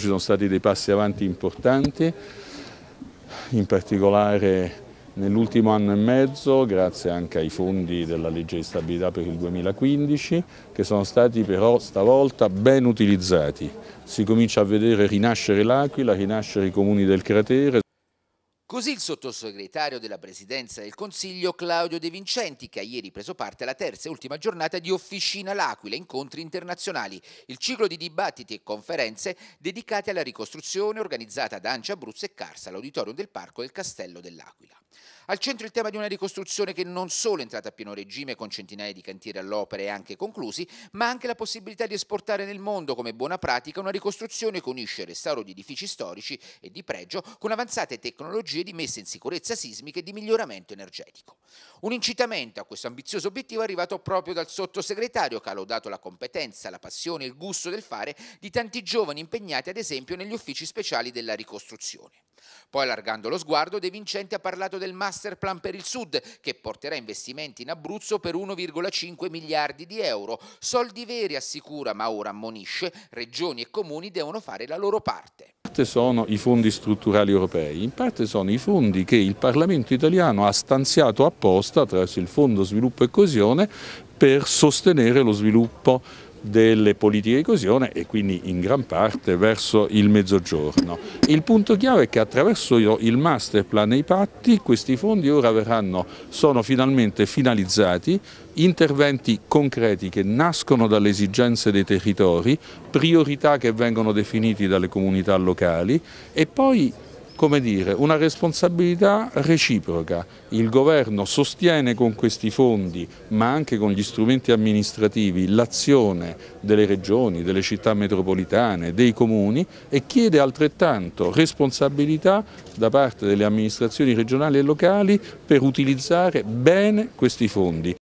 Ci sono stati dei passi avanti importanti, in particolare nell'ultimo anno e mezzo, grazie anche ai fondi della legge di stabilità per il 2015, che sono stati però stavolta ben utilizzati. Si comincia a vedere rinascere l'Aquila, rinascere i comuni del cratere. Così il sottosegretario della Presidenza del Consiglio Claudio De Vincenti, che ha ieri preso parte alla terza e ultima giornata di Officina L'Aquila, incontri internazionali, il ciclo di dibattiti e conferenze dedicate alla ricostruzione organizzata da Ancia Abruzzo e Carsa l'auditorium del Parco del Castello dell'Aquila. Al centro il tema di una ricostruzione che non solo è entrata a pieno regime con centinaia di cantieri all'opera e anche conclusi, ma anche la possibilità di esportare nel mondo come buona pratica una ricostruzione che unisce il restauro di edifici storici e di pregio con avanzate tecnologie di messa in sicurezza sismica e di miglioramento energetico. Un incitamento a questo ambizioso obiettivo è arrivato proprio dal sottosegretario che ha lodato la competenza, la passione e il gusto del fare di tanti giovani impegnati ad esempio negli uffici speciali della ricostruzione. Poi allargando lo sguardo, De Vincenti ha parlato del master master plan per il sud che porterà investimenti in Abruzzo per 1,5 miliardi di euro. Soldi veri assicura, ma ora ammonisce, regioni e comuni devono fare la loro parte In parte sono i fondi strutturali europei, in parte sono i fondi che il Parlamento italiano ha stanziato apposta attraverso il Fondo Sviluppo e Coesione per sostenere lo sviluppo delle politiche di coesione e quindi in gran parte verso il mezzogiorno. Il punto chiave è che attraverso il master plan e i patti questi fondi ora verranno, sono finalmente finalizzati, interventi concreti che nascono dalle esigenze dei territori, priorità che vengono definiti dalle comunità locali e poi come dire, una responsabilità reciproca. Il governo sostiene con questi fondi, ma anche con gli strumenti amministrativi, l'azione delle regioni, delle città metropolitane, dei comuni e chiede altrettanto responsabilità da parte delle amministrazioni regionali e locali per utilizzare bene questi fondi.